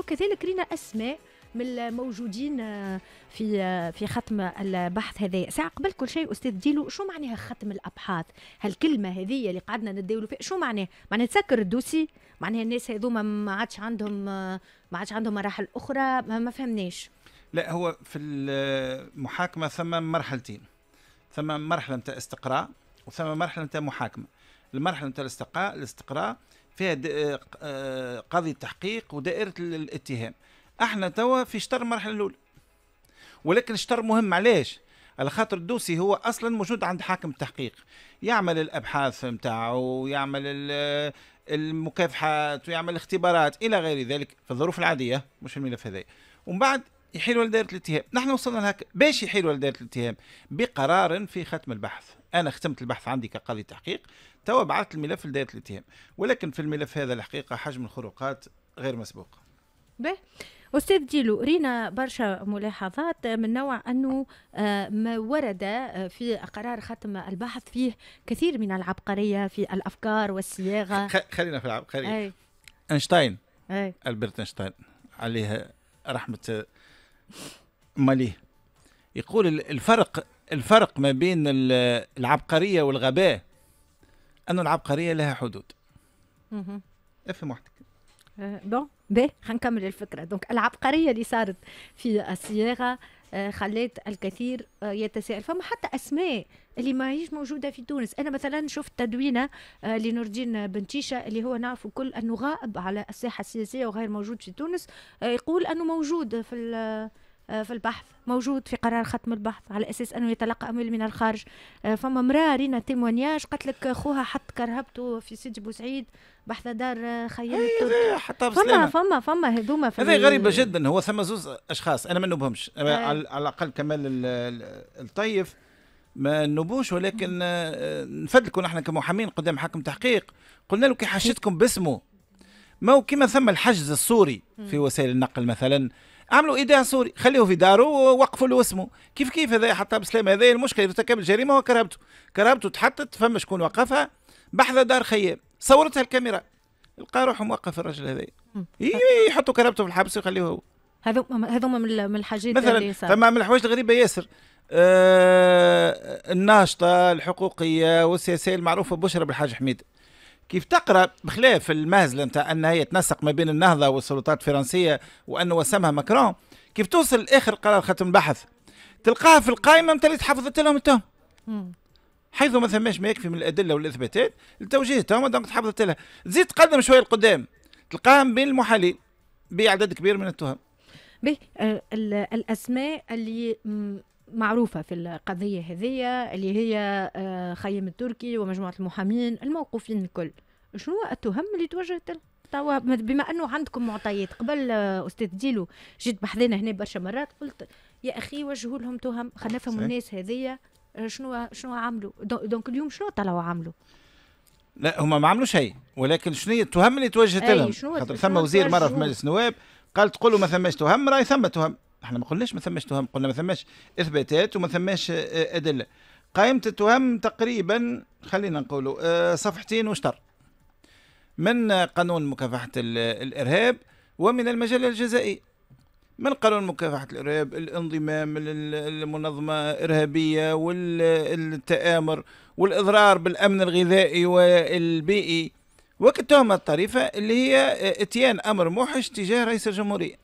وكذلك رينا اسماء من الموجودين آه، في آه، في ختم البحث هذا ساعة قبل كل شيء أستاذ ديلو شو معناها ختم الأبحاث هالكلمة هذه اللي قعدنا نداولوا فيها شو معناها معناها تسكر الدوسي معناها الناس هذوما ما عادش عندهم آه، ما عادش عندهم مراحل أخرى ما فهمناش لا هو في المحاكمة ثم مرحلتين ثم مرحلة نتاع استقراء وثم مرحلة نتاع محاكمة المرحلة نتاع الاستقراء الاستقراء فيها آه، آه، قاضي التحقيق ودائره الاتهام احنا توا في شطر المرحله الاولى ولكن شطر مهم علاش على خاطر الدوسي هو اصلا موجود عند حاكم التحقيق يعمل الابحاث نتاعو ويعمل آه، المكافحات ويعمل الاختبارات الى غير ذلك في الظروف العاديه مش في الملف هذايا ومن بعد يحيلوا لدائره الاتهام نحن وصلنا لهك باش يحيلوا لدائره الاتهام بقرار في ختم البحث انا ختمت البحث عندي كقاضي تحقيق توا بعثت الملف لدائره الاتهام ولكن في الملف هذا الحقيقه حجم الخروقات غير مسبوق به استاذ ديلو رينا برشا ملاحظات من نوع انه آه، ما ورد آه، في قرار ختم البحث فيه كثير من العبقريه في الافكار والصياغه خلينا في العبقريه أي. اينشتاين أي. البرت اينشتاين عليها رحمه ماليه يقول الفرق الفرق ما بين العبقرية والغباء أن العبقرية لها حدود افهم وحدك بون أه، بي خنكمل الفكرة دونك العبقرية اللي صارت في الصياغة أه، خلت الكثير أه، يتساءل فما حتى اسماء اللي ما هيش موجوده في تونس انا مثلا شفت تدوينه لنور الدين بنتيشه اللي هو نعرفه كل انه غائب على الساحه السياسيه وغير موجود في تونس يقول انه موجود في آه، في البحث موجود في قرار ختم البحث على اساس انه يتلقى اموال من الخارج آه، فما امراه رينا تيمونياج قالت لك خوها حط كرهبته في سيدي بوسعيد بحث دار آه، خيال إيه، حتى فما فما فما هذوما في هذه غريبه جدا هو ثم زوز اشخاص انا ما نبهمش آه. على الاقل كمال الطيف ما نبوش ولكن نفدلكم نحن كمحامين قدام حكم تحقيق قلنا له كي حشيتكم باسمه ما هو كما ثم الحجز الصوري في وسائل النقل مثلا عملوا ايداع سوري خليه في داره ووقفوا له اسمه كيف كيف هذا حتى بسلام هذا المشكله اذا ارتكب الجريمه وكرهبته كرهبته تحطت فما شكون وقفها بحذا دار خيام صورتها الكاميرا لقى روحه موقف الرجل هذا يحطوا كرهبته في الحبس ويخليه هو هذو هذوما من الحاجات مثلا فما من الحوايج الغريبه ياسر آه الناشطه الحقوقيه والسياسيه المعروفه بشرى بالحاج حميد كيف تقرا بخلاف المهزله نتاع ان هي تنسق ما بين النهضه والسلطات الفرنسيه وانه وسمها ماكرون كيف توصل لاخر قرار ختم البحث تلقاها في القائمه نتاع اللي تحفظت لهم التهم حيث ما ثماش ما يكفي من الادله والاثباتات لتوجيه التهم دونك تحفظت لها تزيد تقدم شويه لقدام تلقاها بين المحاليل بعدد كبير من التهم به آه، الاسماء اللي معروفة في القضية هذية اللي هي آه، خيم التركي ومجموعة المحامين الموقوفين الكل شنو التهم اللي توجهت له؟ توا بما انه عندكم معطيات قبل آه، استاذ ديلو جيت بحذنا هنا برشا مرات قلت يا اخي وجهوا لهم تهم خلينا نفهم الناس هذيا آه، شنو شنو عملوا دونك اليوم شنو طلعوا عملوا لا هما ما عملوا شيء ولكن شنو هي التهم اللي توجهت لهم خاطر ثم وزير مره في مجلس النواب قال تقول له ما ثماش تهم راهي ثم تهم احنا ما قلناش ما ثماش تهم قلنا ما ثماش اثباتات وما ثماش آه، آه، ادله قائمه التهم تقريبا خلينا نقولوا آه، صفحتين وشطر من قانون مكافحه الارهاب ومن المجله الجزائيه من قانون مكافحة الإرهاب الانضمام للمنظمة إرهابية والتآمر والإضرار بالأمن الغذائي والبيئي وكالتهمة الطريفة اللي هي اتيان أمر موحش تجاه رئيس الجمهورية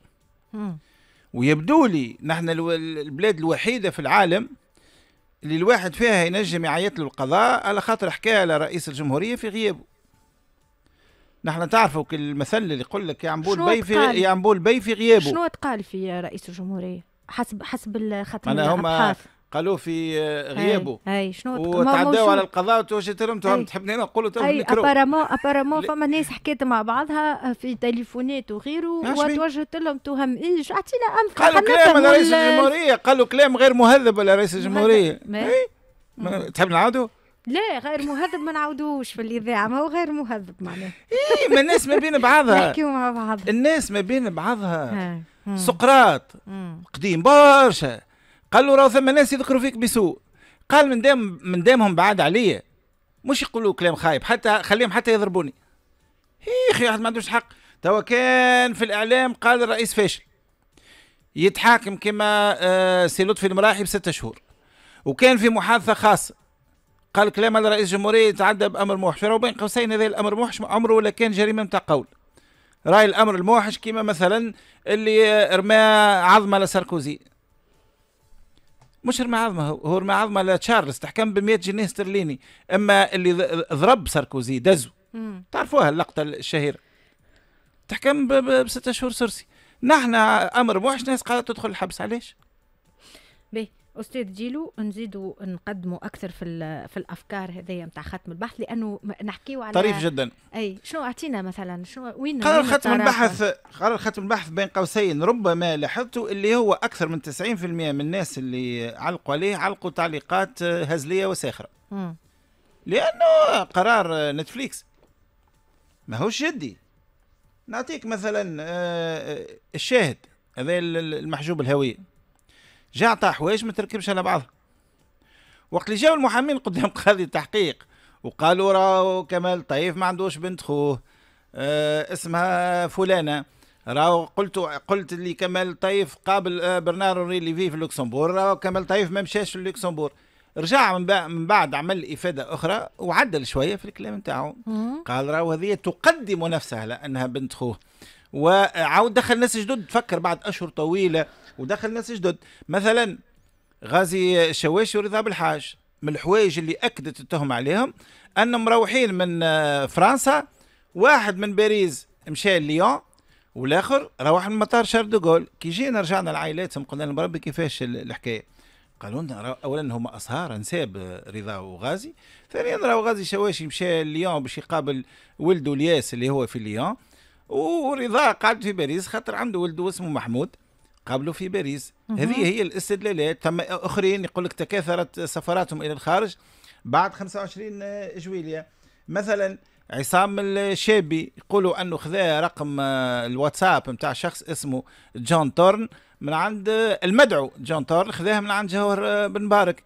ويبدو لي نحن البلاد الوحيدة في العالم اللي الواحد فيها ينجم يعيط له القضاء على خاطر حكاية على رئيس الجمهورية في غيابه نحن تعرفوا المثل اللي يقول لك يا عمبول بي في يا عمبول بي في غيابه شنو تقال في رئيس الجمهورية حسب حسب ختم الابحاث قالوا في آه، غيابه اي شنو وتعداوا على القضاء وتوجهت لهم تهم تحبني انا نقول لهم اي ابارامون ابارامون فما ناس حكيت مع بعضها آه، في تليفونات وغيره وتوجهت لهم تهم ايش اعطينا امثله قالوا كلام على رئيس الجمهوريه قالوا كلام غير مهذب على رئيس الجمهوريه إيه؟ تحب نعاودوا؟ لا غير مهذب ما نعاودوش في الاذاعه ما هو غير مهذب معناه اي ما الناس ما بين بعضها نحكيو مع بعض الناس ما بين بعضها سقراط قديم برشا قال له راه ثم ناس يذكروا فيك بسوء قال من دام من دامهم بعاد عليا مش يقولوا كلام خايب حتى خليهم حتى يضربوني يا اخي واحد ما عندوش حق توا كان في الاعلام قال الرئيس فاشل يتحاكم كما آه، سي لطفي المراحي بستة شهور وكان في محادثه خاصه قال كلام على رئيس الجمهوريه يتعدى بامر موحش راهو بين قوسين هذا الامر موحش عمره ولا كان جريمه نتاع قول راي الامر الموحش كما مثلا اللي آه، رمى عظمه لساركوزي مش رمى عظمه هو رمى عظمه لتشارلز تحكم ب 100 جنيه استرليني اما اللي ضرب ساركوزي دزو تعرفوها اللقطه الشهيره تحكم بستة شهور سرسي نحن امر موحش ناس قاعده تدخل الحبس علاش؟ بيه استاذ جيلو نزيدوا نقدموا اكثر في في الافكار هذيا نتاع ختم البحث لانه نحكيو على طريف جدا اي شنو اعطينا مثلا شنو وين قرار ختم البحث قرار ختم البحث بين قوسين ربما لاحظته اللي هو اكثر من 90% من الناس اللي علقوا عليه علقوا تعليقات هزليه وساخره لانه قرار نتفليكس ماهوش جدي نعطيك مثلا آه، آه، الشاهد هذا المحجوب الهويه جا عطاه حوايج ما تركبش على بعضها وقت اللي جاو المحامين قدام قاضي التحقيق وقالوا راهو كمال طيف ما عندوش بنت خوه آه اسمها فلانه راهو قلت قلت اللي كمال طيف قابل آه برنارو ريليفي في لوكسمبور راهو كمال طيف ما مشاش في لوكسمبور رجع من بعد عمل افاده اخرى وعدل شويه في الكلام نتاعو قال راهو هذه تقدم نفسها لانها بنت خوه وعاود دخل ناس جدد فكر بعد اشهر طويله ودخل ناس جدد مثلا غازي الشواشي ورضا بالحاج من الحوايج اللي اكدت التهم عليهم انهم مروحين من آه، فرنسا واحد من باريس مشى ليون والاخر روح من مطار شارل دوغول كي جينا رجعنا لعائلاتهم قلنا لهم ربي كيفاش الحكايه قالوا لنا اولا هما اصهار انساب رضا وغازي ثانيا راهو غازي شواشي مشى ليون باش يقابل ولده الياس اللي هو في ليون ورضا قعد في باريس خاطر عنده ولده اسمه محمود قابله في باريس هذه هي الاستدلالات ثم اخرين يقول لك تكاثرت سفراتهم الى الخارج بعد 25 جويليا مثلا عصام الشابي يقولوا انه خذا رقم الواتساب نتاع شخص اسمه جون تورن من عند المدعو جون تورن خذاه من عند جوهر بن مبارك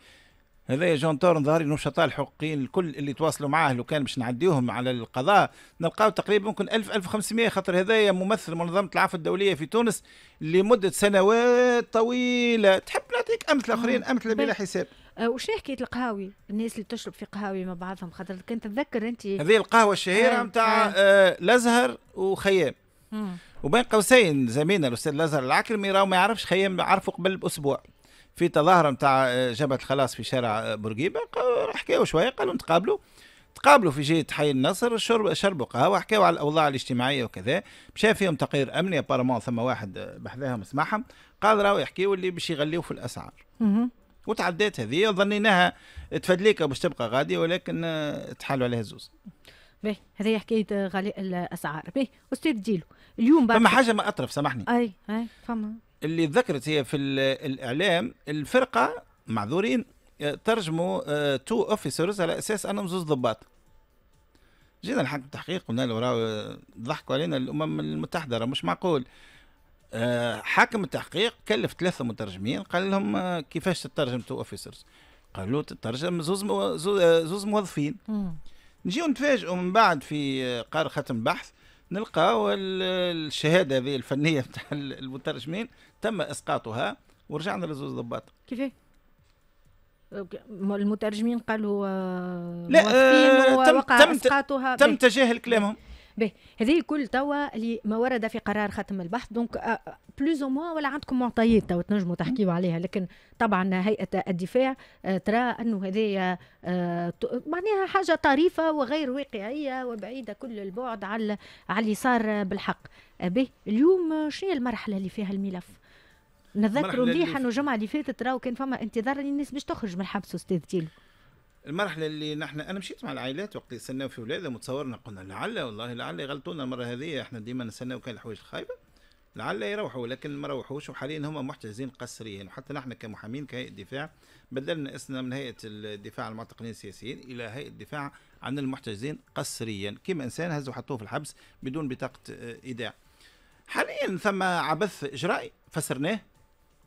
هذا جون تورن نظهر نشطاء الحقوقيين الكل اللي تواصلوا معاه لو كان باش نعديوهم على القضاء نلقاو تقريبا ممكن 1000 1500 خاطر هذايا ممثل منظمه العفو الدوليه في تونس لمده سنوات طويله تحب نعطيك امثله آه، اخرين امثله بلا حساب آه، وش حكيت القهاوي الناس اللي تشرب في قهاوي مع بعضهم خاطر كنت تذكر انت هذه القهوه الشهيره نتاع آه،, آه الازهر وخيام وبين قوسين زميلنا الاستاذ الازهر العكرمي راهو ما يعرفش خيام عرفه قبل باسبوع في تظاهره نتاع آه، جبهه الخلاص في شارع آه، بورقيبه حكاو شويه قالوا نتقابلوا تقابلوا في جهه حي النصر شرب شربوا قهوه حكاوا على الاوضاع الاجتماعيه وكذا مشى فيهم تقرير امني ابارمون ثم واحد آه، بحذاهم سمعهم قال راهو يحكيوا اللي باش يغليوا في الاسعار وتعدات هذه ظنيناها تفدليك باش تبقى غاديه ولكن تحالوا عليها زوز باهي هذه حكايه غلاء الاسعار باهي استاذ ديلو اليوم فما حاجه ما اطرف سامحني اي اي فما اللي ذكرت هي في الاعلام الفرقه معذورين آه، ترجموا تو آه، اوفيسرز على اساس انهم زوز ضباط جينا لحق التحقيق قلنا له راهو آه، ضحكوا علينا الامم المتحده راه مش معقول حاكم التحقيق كلف ثلاثه مترجمين قال لهم كيفاش تترجم تو اوفيسرز قالوا تترجم زوز زوز موظفين نجيو نتفاجئوا من بعد في قرار ختم بحث نلقاو الشهاده هذه الفنيه نتاع المترجمين تم اسقاطها ورجعنا لزوز ضباط كيفاه المترجمين قالوا آه، لا آه تم تم, تم تجاهل كلامهم به هذه كل توا اللي ما ورد في قرار ختم البحث دونك بلوز او موان ولا عندكم معطيات توا تنجموا تحكيوا عليها لكن طبعا هيئه الدفاع آه، ترى انه هذه آه، معناها حاجه طريفه وغير واقعيه وبعيده كل البعد على على اللي صار بالحق آه، به اليوم شنو المرحله اللي فيها الملف نذكروا مليح انه الجمعه اللي فاتت راهو كان فما انتظار الناس باش تخرج من الحبس استاذ تيلو المرحله اللي نحن انا مشيت مع العائلات وقت يستناو في ولادهم وتصورنا قلنا لعل والله لعل يغلطونا المره هذه احنا ديما نستناو كان الحوايج الخايبه لعل يروحوا لكن ما روحوش وحاليا هم محتجزين قسريا وحتى نحن كمحامين كهيئه دفاع بدلنا اسمنا من هيئه الدفاع عن المعتقلين السياسيين الى هيئه الدفاع عن المحتجزين قسريا كما انسان هزوا حطوه في الحبس بدون بطاقه ايداع حاليا ثم عبث اجرائي فسرناه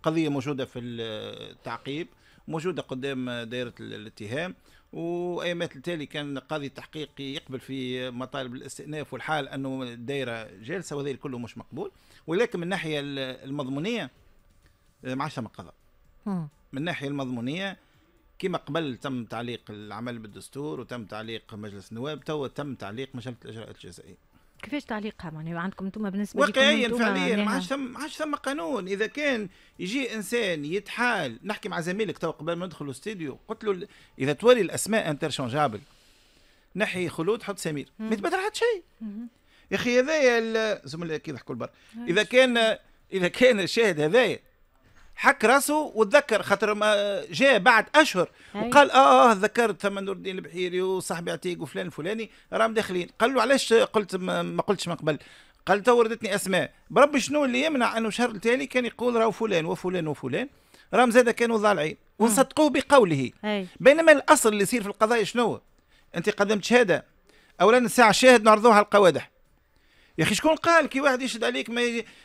قضيه موجوده في التعقيب موجوده قدام دائره الاتهام وايامات التالي كان قاضي التحقيق يقبل في مطالب الاستئناف والحال انه الدائره جالسه وذلك كله مش مقبول ولكن من الناحيه المضمونيه ما عادش القضاء من الناحيه المضمونيه كما قبل تم تعليق العمل بالدستور وتم تعليق مجلس النواب تو تم تعليق مجله الاجراءات الجزائيه كيفاش تعليقها معناها عندكم انتم بالنسبه واقعيا فعليا ما عادش ثم ما عادش ثم قانون اذا كان يجي انسان يتحال نحكي مع زميلك تو قبل ما ندخل الاستديو قلت له اذا توري الاسماء انترشونجابل نحي خلود حط سمير ما يتبدل حتى شيء يا اخي هذايا الزملاء كي يضحكوا البر اذا كان اذا كان الشاهد هذايا حك راسه وتذكر خاطر جاء بعد اشهر أيوة. وقال اه اه ذكرت ثم نور الدين البحيري وصاحبي عتيق وفلان الفلاني راهم داخلين قال له علاش قلت ما قلتش من قبل قال تو وردتني اسماء بربي شنو اللي يمنع انه الشهر التالي كان يقول راهو فلان وفلان وفلان راهم زاد كانوا ضالعين آه. وصدقوه بقوله بينما الاصل اللي يصير في القضايا شنو انت قدمت شهاده اولا الساعه الشاهد نعرضوها على القوادح يا اخي شكون قال كي واحد يشد عليك ما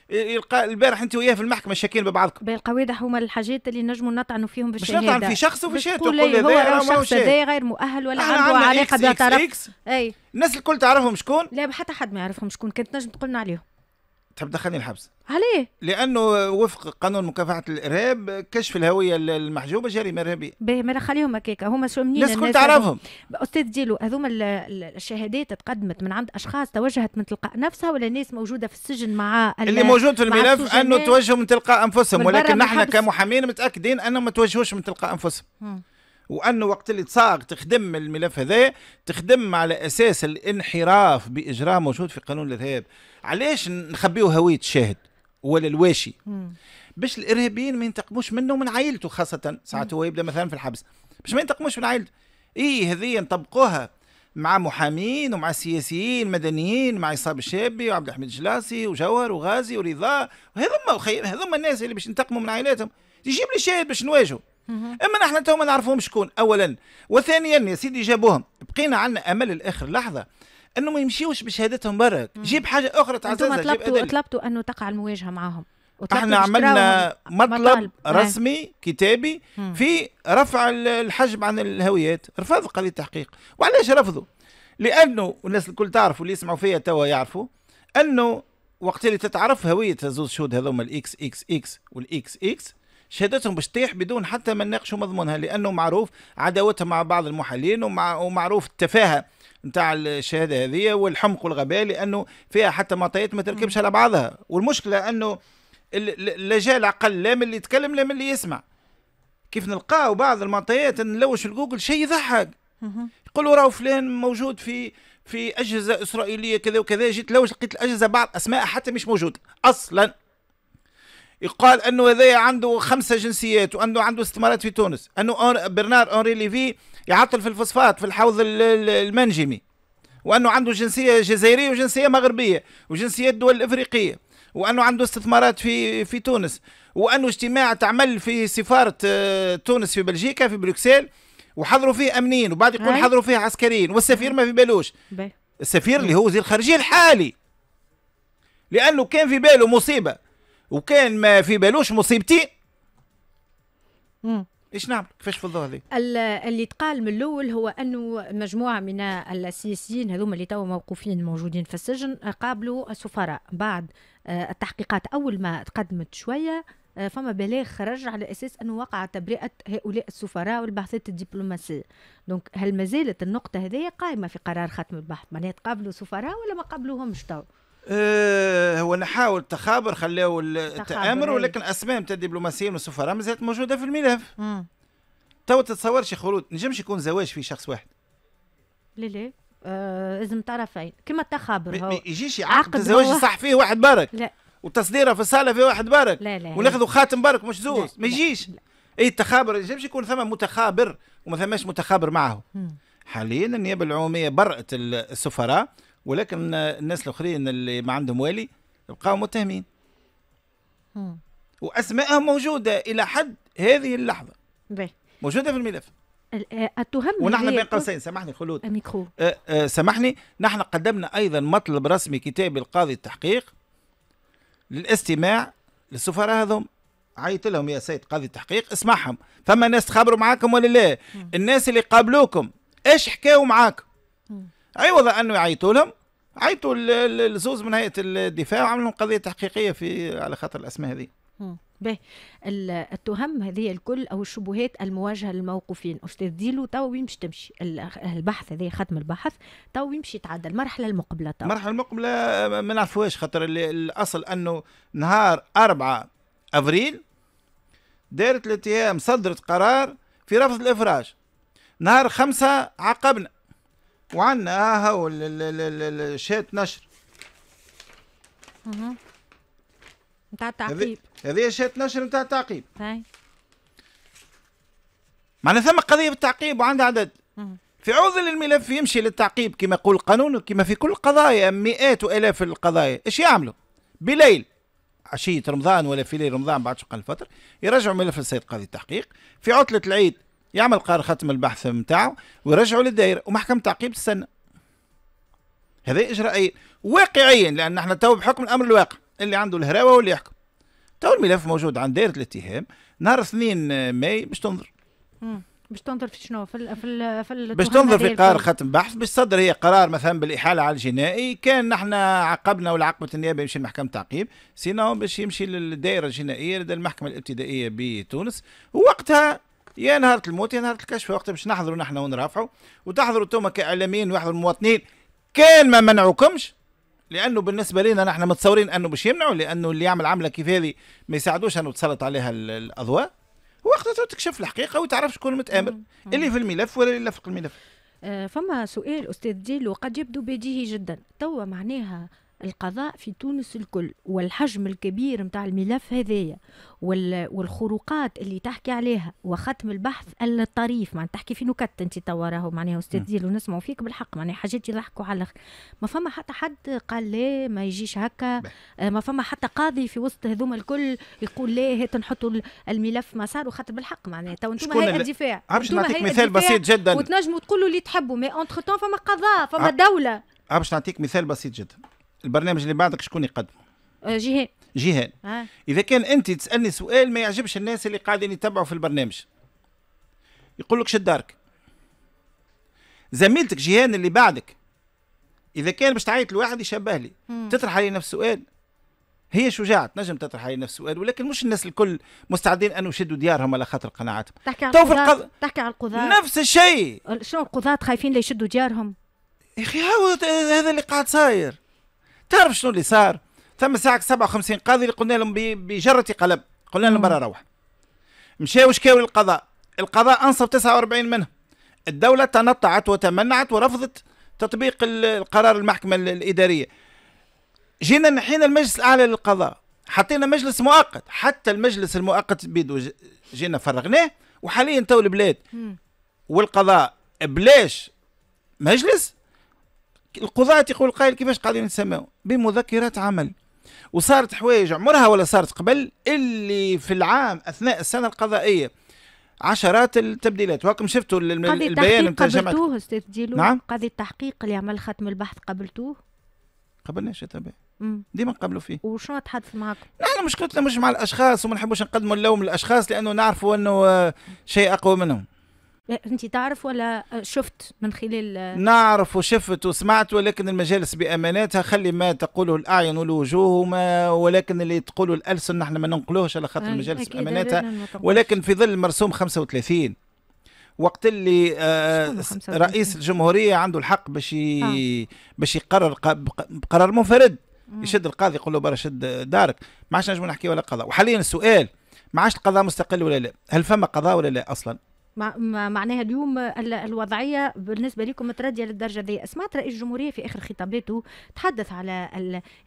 يلقى البارح انت وياه في المحكمه شاكين ببعضكم بين القواعد هما الحاجات اللي نجموا نطعنوا فيهم بالشهاده باش نطعن في شخص وفي شهاده تقول هو شخص هذايا غير مؤهل ولا عنده علاقه بالطرف اي الناس الكل تعرفهم شكون لا حتى حد ما يعرفهم شكون كنت نجم تقولنا عليهم تحب تدخلني الحبس عليه لانه وفق قانون مكافحه الارهاب كشف الهويه المحجوبه جريمه ارهابيه باهي ما خليهم هكاك هما شو منين الناس كنت تعرفهم استاذ ديلو هذوما الشهادات تقدمت من عند اشخاص توجهت من تلقاء نفسها ولا ناس موجوده في السجن مع اللي موجود في الملف انه توجهوا من تلقاء انفسهم ولكن نحن كمحامين متاكدين انهم ما توجهوش من تلقاء انفسهم وانه وقت اللي تصاغ تخدم الملف هذا تخدم على اساس الانحراف باجرام موجود في قانون الارهاب علاش نخبيو هويه الشاهد ولا الواشي باش الارهابيين ما ينتقموش منه ومن عائلته خاصه ساعات هو يبدا مثلا في الحبس باش ما ينتقموش من عائلته اي هذه نطبقوها مع محامين ومع سياسيين مدنيين مع عصام الشابي وعبد الحميد الجلاسي وجوهر وغازي ورضا هذوما هذوما الناس اللي باش ينتقموا من عائلاتهم يجيب لي شاهد باش نواجهه اما نحن تو ما نعرفهم شكون اولا وثانيا يا سيدي جابوهم بقينا عندنا امل الاخر لحظه انه ما يمشيوش بشهادتهم برك جيب حاجه اخرى تعززها طلبتوا طلبتوا انه تقع المواجهه معاهم احنا عملنا مطلب إيه. رسمي كتابي في رفع الحجم عن الهويات رفض قضيه التحقيق وعلاش رفضوا لانه الناس الكل تعرف واللي يسمعوا فيا توا يعرفوا انه وقت اللي تتعرف هويه زوز شهود هذوما الاكس اكس اكس والاكس اكس شهادتهم باش تطيح بدون حتى ما نناقشوا مضمونها لانه معروف عداوتها مع بعض المحللين ومع ومعروف التفاهه نتاع الشهاده هذه والحمق والغباء لانه فيها حتى معطيات ما تركبش على بعضها والمشكله انه لا جاء العقل لا من اللي يتكلم لا من اللي يسمع كيف نلقاو بعض المعطيات نلوش في جوجل شيء يضحك يقولوا راهو فلان موجود في في اجهزه اسرائيليه كذا وكذا جيت لوش لقيت الاجهزه بعض اسماء حتى مش موجوده اصلا يقال انه هذايا عنده خمسه جنسيات وانه عنده استثمارات في تونس انه برنار اونري ليفي يعطل في الفوسفات في الحوض المنجمي وانه عنده جنسيه جزائريه وجنسيه مغربيه وجنسيه دول الافريقيه وانه عنده استثمارات في في تونس وانه اجتماع تعمل في سفاره آه، تونس في بلجيكا في بروكسل وحضروا فيه امنيين وبعد يقول حضروا فيه عسكريين والسفير ما في بالوش السفير اللي هو وزير الخارجيه الحالي لانه كان في باله مصيبه وكان ما في بالوش مصيبتي ايش نعمل كيفاش في الظهر دي اللي تقال من الاول هو انه مجموعه من السياسيين هذوما اللي توا موقوفين موجودين في السجن قابلوا السفراء بعد آه، التحقيقات اول ما تقدمت شويه آه، فما بلاغ خرج على اساس انه وقع تبرئه هؤلاء السفراء والبعثات الدبلوماسيه دونك هل ما زالت النقطه هذه قائمه في قرار ختم البحث معناها تقابلوا سفراء ولا ما قابلوهمش تو آه، هو نحاول التخابر خلاو التآمر إيه. ولكن أسماء نتاع الدبلوماسيين والسفراء مازالت موجودة في الملف تو تتصورش خروج نجمش يكون زواج في شخص واحد لا لا آه، لازم طرفين يعني كما التخابر ما يجيش عقد الزواج صح فيه واحد برك لا وتصديره في الصاله فيه واحد برك لا لا وناخذوا خاتم برك مش زوز ما يجيش اي التخابر يجبش يكون ثم متخابر وما ثماش متخابر معه حاليا النيابه العموميه برأت السفراء ولكن الناس الاخرين اللي ما عندهم والي بقاو متهمين واسمائهم موجوده الى حد هذه اللحظه بي. موجوده في الملف التهم آه، ونحن بين قوسين سامحني خلود الميكرو آه، آه، سامحني نحن قدمنا ايضا مطلب رسمي كتابي لقاضي التحقيق للاستماع للسفراء هذوم عيط لهم يا سيد قاضي التحقيق اسمعهم فما ناس تخابروا معاكم ولا لا الناس اللي قابلوكم ايش حكاوا معاكم عوض أيوة، انه يعيطوا لهم عيطوا الزوز من هيئه الدفاع وعملوا لهم قضيه تحقيقيه في على خاطر الاسماء هذه به التهم هذه الكل او الشبهات المواجهه للموقوفين استاذ ديلو تو يمشي تمشي البحث هذا ختم البحث تو يمشي يتعدى المرحله المقبله تو المرحله المقبله آه، ما نعرفوهاش خاطر الاصل انه نهار 4 افريل دارت الاتهام صدرت قرار في رفض الافراج نهار خمسة عقبنا وعندنا هاو الشات نشر اها نتاع التعقيب هذه شات نشر نتاع التعقيب اي معنا ثم قضية بالتعقيب وعندها عدد في عوض الملف يمشي للتعقيب كما يقول القانون كما في كل القضايا مئات وآلاف القضايا ايش يعملوا بليل عشية رمضان ولا في ليل رمضان بعد شق الفطر يرجعوا ملف السيد قاضي التحقيق في عطلة العيد يعمل قرار ختم البحث نتاعو ويرجعوا للدائره ومحكمه تعقيب تستنى هذا اجراء واقعيا لان احنا تو بحكم الامر الواقع اللي عنده الهراوه واللي يحكم تو الملف موجود عند دائره الاتهام نهار 2 ماي باش تنظر باش تنظر في شنو في في ال في باش تنظر في قرار ختم بحث باش تصدر هي قرار مثلا بالاحاله على الجنائي كان نحن عقبنا ولا عقبة النيابه يمشي لمحكمه تعقيب سينو باش يمشي للدائره الجنائيه لدى المحكمه الابتدائيه بتونس ووقتها يا نهار الموت يا نهار الكشف وقت باش نحضروا نحن ونرافعوا وتحضروا انتم كاعلاميين ويحضروا المواطنين كان ما منعوكمش لانه بالنسبه لنا نحن متصورين انه باش يمنعوا لانه اللي يعمل عمله كيف هذه ما يساعدوش انه تسلط عليها الاضواء وقتها تكشف الحقيقه وتعرف شكون متامر اللي في الملف ولا اللي لفق الملف آه فما سؤال استاذ ديلو قد يبدو بديهي جدا توا معناها القضاء في تونس الكل والحجم الكبير نتاع الملف هذايا والخروقات اللي تحكي عليها وختم البحث الطريف معناها تحكي في نكت انت توا راهو معناها استاذ زيل ونسمعوا فيك بالحق معناها حاجات يضحكوا على الاخر ما فما حتى حد قال لا ما يجيش هكا آه، ما فما حتى قاضي في وسط هذوما الكل يقول لا هات نحطوا الملف صار وخاطر بالحق معناها تو انتم هيئه الدفاع عرفت نعطيك مثال بسيط جدا وتنجموا تقولوا اللي تحبوا مي اونتر تون فما قضاء فما عب... دوله عرفت نعطيك مثال بسيط جدا البرنامج اللي بعدك شكون يقدمه؟ آه، جهان جهان آه. اذا كان انت تسالني سؤال ما يعجبش الناس اللي قاعدين يتبعوا في البرنامج يقول لك شد دارك زميلتك جيهان اللي بعدك اذا كان باش تعيط لواحد يشبه لي تطرح علي نفس السؤال هي شجاعة نجم تطرح علي نفس السؤال ولكن مش الناس الكل مستعدين أن يشدوا ديارهم على خاطر قناعاتهم تحكي على القضاة تحكي على القضاة نفس الشيء شنو القضاة خايفين ليشدوا ديارهم يا أخي هذا اللي قاعد صاير تعرف شنو اللي صار ثم ساعة 57 قاضي اللي قلنا لهم بجرة قلم قلنا لهم برا روح مشاو شكاو للقضاء القضاء انصف 49 منهم الدولة تنطعت وتمنعت ورفضت تطبيق القرار المحكمة الإدارية جينا نحينا المجلس الأعلى للقضاء حطينا مجلس مؤقت حتى المجلس المؤقت بيدو جينا فرغناه وحاليا تو البلاد والقضاء بلاش مجلس القضاة يقول قائل كيفاش قاعدين نسماو بمذكرات عمل وصارت حوايج عمرها ولا صارت قبل اللي في العام اثناء السنه القضائيه عشرات التبديلات وهاكم شفتوا البيان نتاع الجامعه قبلتوه استاذ ديلو نعم قاضي التحقيق اللي عمل ختم البحث قبلتوه قبلناش تبع ديما قبلوا فيه وشنو تحدث معكم؟ نحن مشكلتنا مش مع الاشخاص وما نحبوش نقدموا اللوم للاشخاص لانه نعرفوا انه آه، شيء اقوى منهم انت تعرف ولا شفت من خلال نعرف وشفت وسمعت ولكن المجالس باماناتها خلي ما تقوله الاعين والوجوه وما ولكن اللي تقوله الالسن نحن ما ننقلوهش على خاطر المجالس باماناتها ولكن في ظل مرسوم 35 وقت اللي آه رئيس الجمهوريه عنده الحق باش آه. باش يقرر قرار منفرد يشد القاضي يقول له برا شد دارك ما عادش نجم نحكي ولا قضاء وحاليا السؤال ما عادش القضاء مستقل ولا لا هل فما قضاء ولا لا اصلا معناها اليوم الوضعيه بالنسبه لكم مترديه للدرجه دي سمعت رئيس الجمهوريه في اخر خطاباته تحدث على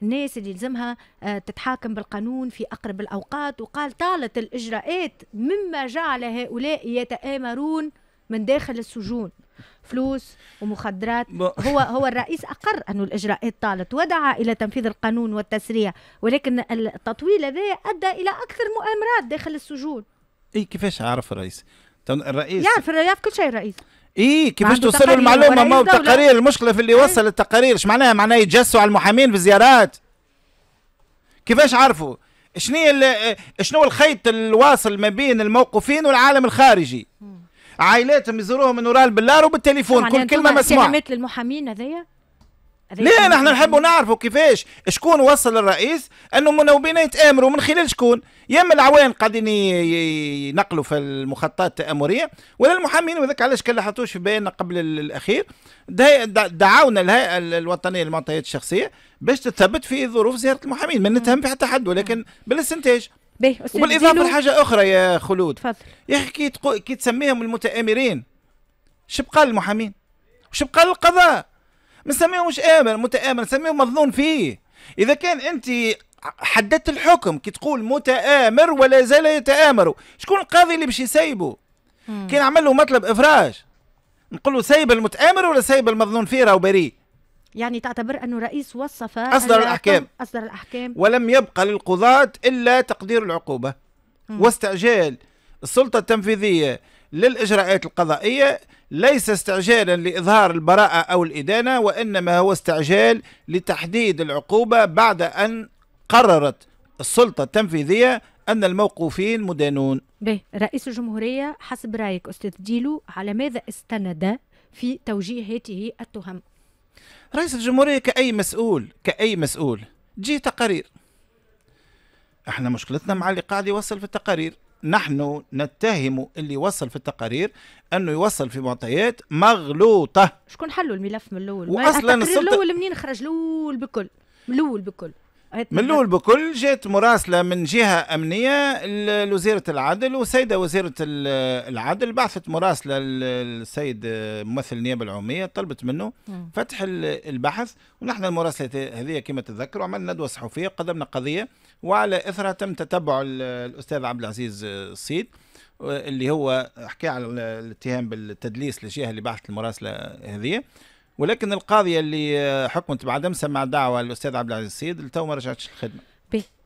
الناس اللي يلزمها آه، تتحاكم بالقانون في اقرب الاوقات وقال طالت الاجراءات مما جعل هؤلاء يتآمرون من داخل السجون فلوس ومخدرات هو هو الرئيس اقر انه الاجراءات طالت ودعا الى تنفيذ القانون والتسريع ولكن التطويل هذا ادى الى اكثر مؤامرات داخل السجون اي كيفاش عرف الرئيس الرئيس يعرف الرئيس كل شيء الرئيس ايه كيفاش توصل له المعلومه ما هو التقارير المشكله في اللي إيه. وصل التقارير ايش معناها معناها يتجسوا على المحامين في الزيارات كيفاش عرفوا شنو إيه، شنو الخيط الواصل ما بين الموقوفين والعالم الخارجي عائلاتهم يزوروهم من وراء البلار وبالتليفون كل يعني كلمه مسموعه كلمات للمحامين هذيا ليه نحن نحبوا نعرفوا كيفاش شكون وصل الرئيس انه منوبين يتامروا من خلال شكون يا اما العوان قاعدين ينقلوا في المخططات التامريه ولا المحامين وذاك علاش كان حطوش في بيان قبل الاخير دعاونا الهيئه الوطنيه للمعطيات الشخصيه باش تثبت في ظروف زياره المحامين ما نتهم في حتى حد ولكن بالاستنتاج وبالاضافه لحاجه اخرى يا خلود تفضل يا اخي كي, كي تسميهم المتامرين شبقى المحامين وشبقى القضاء ما نسميهوش امن متامن نسميه مظنون فيه اذا كان انت حددت الحكم كي تقول متآمر ولا زال يتآمر شكون القاضي اللي باش يسيبه كي نعمل له مطلب افراج نقول له سيب المتآمر ولا سيب المظنون فيه راهو بريء يعني تعتبر انه رئيس وصف اصدر الاحكام اصدر الاحكام ولم يبقى للقضاة الا تقدير العقوبة مم. واستعجال السلطة التنفيذية للإجراءات القضائية ليس استعجالا لإظهار البراءة أو الإدانة وإنما هو استعجال لتحديد العقوبة بعد أن قررت السلطة التنفيذية أن الموقوفين مدانون رئيس الجمهورية حسب رأيك أستاذ ديلو على ماذا استند في توجيه هذه التهم رئيس الجمهورية كأي مسؤول كأي مسؤول جي تقارير احنا مشكلتنا مع اللي قاعد يوصل في التقارير نحن نتهم اللي وصل في التقارير انه يوصل في معطيات مغلوطه شكون حلوا الملف من الاول واصلا السلطه الاول منين خرج الاول بكل الاول بكل ملول بكل جات مراسله من جهه امنيه لوزيره العدل وسيده وزيره العدل بعثت مراسله للسيد ممثل النيابه العموميه طلبت منه فتح البحث ونحن المراسله هذه كما تتذكروا عملنا ندوه صحفيه قدمنا قضيه وعلى اثرها تم تتبع الاستاذ عبد العزيز الصيد اللي هو حكى على الاتهام بالتدليس للجهه اللي بعثت المراسله هذه ولكن القاضيه اللي آه، حكمت بعدم سمع دعوه الاستاذ عبد العزيز السيد لتو ما رجعتش الخدمه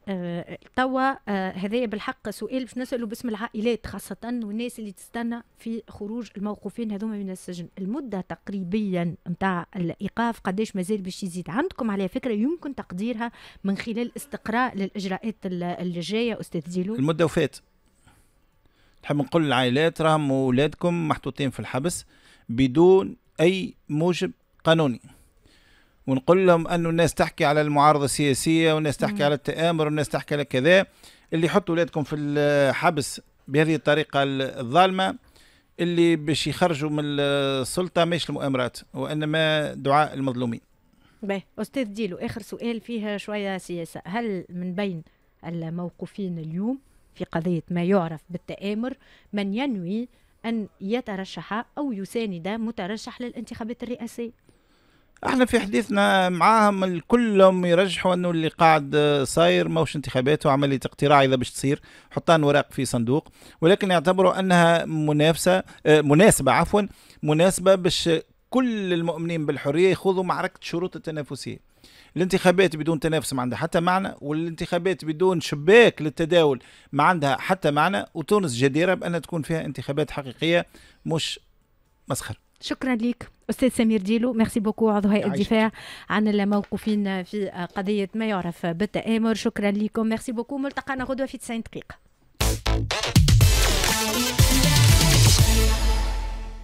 آه، توا آه، هذايا بالحق سؤال باش نساله باسم العائلات خاصة والناس اللي تستنى في خروج الموقوفين هذوما من السجن المدة تقريبيا نتاع الإيقاف قداش مازال باش يزيد عندكم على فكرة يمكن تقديرها من خلال استقراء للإجراءات اللي جاية أستاذ زيلو المدة وفات نحب نقول للعائلات راهم أولادكم محطوطين في الحبس بدون أي موجب قانوني ونقول لهم انه الناس تحكي على المعارضه السياسيه والناس تحكي مم. على التامر والناس تحكي على كذا اللي يحطوا ولادكم في الحبس بهذه الطريقه الظالمه اللي باش يخرجوا من السلطه مش المؤامرات وانما دعاء المظلومين. باهي استاذ ديلو اخر سؤال فيها شويه سياسه، هل من بين الموقوفين اليوم في قضيه ما يعرف بالتآمر من ينوي ان يترشح او يساند مترشح للانتخابات الرئاسيه؟ احنا في حديثنا معاهم كلهم يرجحوا انه اللي قاعد صاير موش انتخابات وعمليه اقتراع اذا باش تصير حطان وراق في صندوق ولكن يعتبروا انها منافسه آه، مناسبه عفوا مناسبه باش كل المؤمنين بالحريه يخوضوا معركه شروط التنافسيه الانتخابات بدون تنافس ما عندها حتى معنى والانتخابات بدون شباك للتداول ما عندها حتى معنى وتونس جديره بان تكون فيها انتخابات حقيقيه مش مسخر شكرا لك استاذ سمير ديلو ميرسي بوكو عضو هيئه الدفاع عن الموقوفين في قضيه ما يعرف بالتامر شكرا لكم ميرسي بوكو ملتقانا غدوه في 90 دقيقه